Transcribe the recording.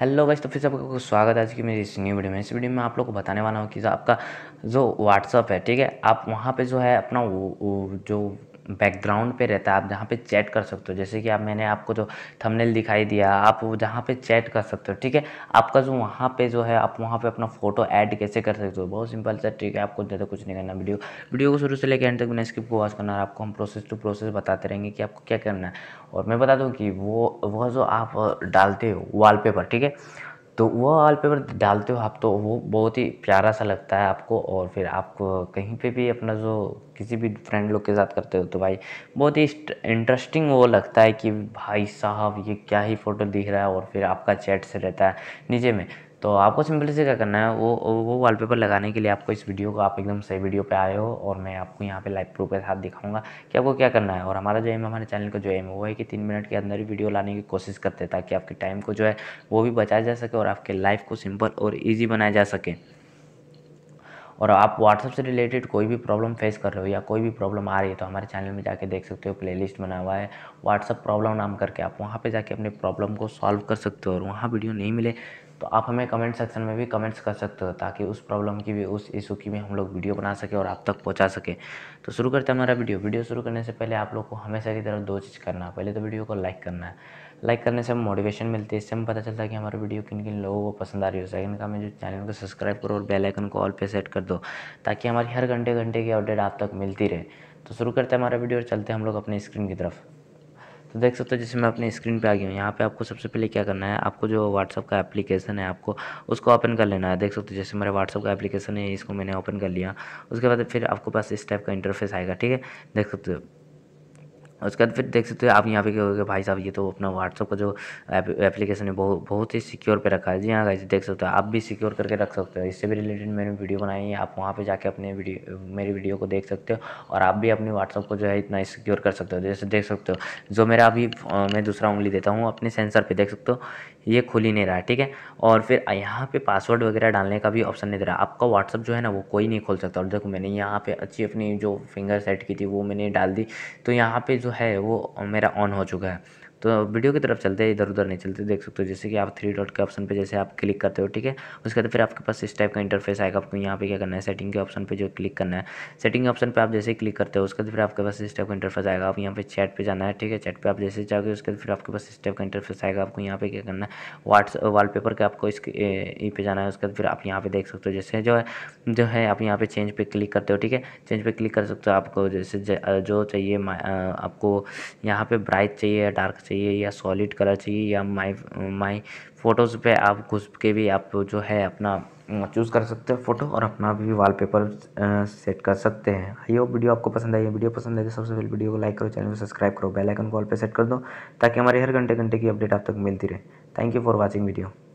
hello guys तो फिर से आपको स्वागत है आज की मेरी इस न्यू वीडियो में इस वीडियो में आप लोग को बताने वाला हूँ कि जो आपका जो व्हाट्सअप है ठीक है आप वहाँ पे जो है अपना वो, वो, जो बैकग्राउंड पे रहता है आप जहाँ पे चैट कर सकते हो जैसे कि आप मैंने आपको जो थंबनेल दिखाई दिया आप वो जहाँ पे चैट कर सकते हो ठीक है आपका जो वहाँ पे जो है आप वहाँ पे अपना फोटो ऐड कैसे कर सकते हो बहुत सिंपल सा ठीक है आपको ज़्यादा कुछ नहीं करना वीडियो वीडियो को शुरू से लेकर एंड तक मैंने स्किप को वॉच करना और आपको हम प्रोसेस टू प्रोसेस बताते रहेंगे कि आपको क्या करना है और मैं बता दूँ कि वो वह जो आप डालते हो वॉलपेपर ठीक है तो वो वाल पेपर डालते हो आप तो वो बहुत ही प्यारा सा लगता है आपको और फिर आप कहीं पे भी अपना जो किसी भी फ्रेंड लोग के साथ करते हो तो भाई बहुत ही इंटरेस्टिंग वो लगता है कि भाई साहब ये क्या ही फ़ोटो दिख रहा है और फिर आपका चैट से रहता है नीचे में तो आपको सिंपली से क्या करना है वो वो वॉलपेपर लगाने के लिए आपको इस वीडियो को आप एकदम सही वीडियो पे आए हो और मैं आपको यहाँ पे लाइव प्रूफ के साथ दिखाऊंगा कि आपको क्या करना है और हमारा जो एम हमारे चैनल का जो एम वो है कि तीन मिनट के अंदर ही वीडियो लाने की कोशिश करते हैं ताकि आपके टाइम को जो है वो भी बचाया जा सके और आपके लाइफ को सिंपल और ईजी बनाया जा सके और आप व्हाट्सअप से रिलेटेड कोई भी प्रॉब्लम फेस कर रहे हो या कोई भी प्रॉब्लम आ रही है तो हमारे चैनल में जाके देख सकते हो प्लेलिस्ट बना हुआ है व्हाट्सअप प्रॉब्लम नाम करके आप वहाँ पे जाके अपने प्रॉब्लम को सॉल्व कर सकते हो और वहाँ वीडियो नहीं मिले तो आप हमें कमेंट सेक्शन में भी कमेंट्स कर सकते हो ताकि उस प्रॉब्लम की भी उस इशू की भी हम लोग वीडियो बना सकें और आप तक पहुंचा सकें तो शुरू करते हैं हमारा वीडियो वीडियो शुरू करने से पहले आप लोग को हमेशा की तरह दो चीज़ करना है पहले तो वीडियो को लाइक करना है लाइक करने से हम मोटिवेशन मिलती है इससे हमें पता चलता है कि हमारा वीडियो किन किन लोगों को पसंद आ रही हो तो सेकंड का हमें जो चैनल को सब्सक्राइब करो और बेल आइकन को ऑल पे सेट कर दो ताकि हमारी हर घंटे घंटे की अपडेट आप तक मिलती रहे तो शुरू करते हैं हमारा वीडियो और चलते हैं हम लोग अपने स्क्रीन की तरफ तो देख सकते हो जैसे मैं अपनी स्क्रीन पे आ गया हूँ यहाँ पे आपको सबसे पहले क्या करना है आपको जो व्हाट्सअप का एप्लीकेशन है आपको उसको ओपन कर लेना है देख सकते हो जैसे मेरे व्हाट्सअप का एप्लीकेशन है इसको मैंने ओपन कर लिया उसके बाद फिर आपको पास इस टाइप का इंटरफेस आएगा ठीक है देख सकते हो उसके बाद फिर देख सकते हो आप यहाँ पे क्या होगा भाई साहब ये तो अपना व्हाट्सअप का जो एप्लीकेशन है बहुत बहुत ही सिक्योर पे रखा है जी हाँ गाइस देख सकते हो आप भी सिक्योर करके रख सकते हो इससे भी रिलेटेड मैंने वीडियो बनाई है आप वहाँ पे जाके अपने वीडियो मेरी वीडियो को देख सकते हो और आप भी अपने व्हाट्सअप को जो है इतना सिक्योर कर सकते हो जैसे देख सकते हो जो मेरा अभी मैं दूसरा उंगली देता हूँ अपने सेंसर पर देख सकते हो ये खुल ही नहीं रहा ठीक है और फिर यहाँ पे पासवर्ड वगैरह डालने का भी ऑप्शन नहीं दे रहा आपका व्हाट्सअप जो है ना वो कोई नहीं खोल सकता और देखो मैंने यहाँ पे अच्छी अपनी जो फिंगर सेट की थी वो मैंने डाल दी तो यहाँ पे जो है वो मेरा ऑन हो चुका है तो वीडियो की तरफ चलते हैं इधर उधर नहीं चलते देख सकते हो जैसे कि आप थ्री डॉट के ऑप्शन पे जैसे आप क्लिक करते हो ठीक है उसके बाद फिर आपके पास इस टाइप का इंटरफेस आएगा आपको यहाँ पे क्या करना है सेटिंग के ऑप्शन पे जो क्लिक करना है सेटिंग के ऑप्शन पे आप जैसे ही क्लिक करते हो उसके बाद फिर आपके पास इस टाइप का इंटरफेस आएगा आप यहाँ पे चैट पे जाना है ठीक है चैट पर आप जैसे जाओगे उसके बाद फिर आपके पास इस टाइप का इंटरफेस आएगा आपको यहाँ पे क्या करना है वाट्स वॉलपेपर के आपको इसके पे जाना है उसके बाद फिर आप यहाँ पे देख सकते हो जैसे जो है जो है आप यहाँ पे चेंज पे क्लिक करते हो ठीक है चेंज पे क्लिक कर सकते हो आपको जैसे जो चाहिए आपको यहाँ पे ब्राइट चाहिए डार्क चाहिए चाहिए या सॉलिड कलर चाहिए या माई माई फ़ोटोज़ पे आप घुस के भी आप जो है अपना चूज़ कर सकते हो फ़ोटो और अपना भी वॉलपेपर सेट कर सकते हैं आई वीडियो आपको पसंद आई है वीडियो पसंद आई तो सबसे पहले वीडियो को लाइक करो चैनल को सब्सक्राइब करो बेल आइकन कॉल पे सेट कर दो ताकि हमारे हर घंटे घंटे की अपडेट आप तक मिलती रहे thank you for watching video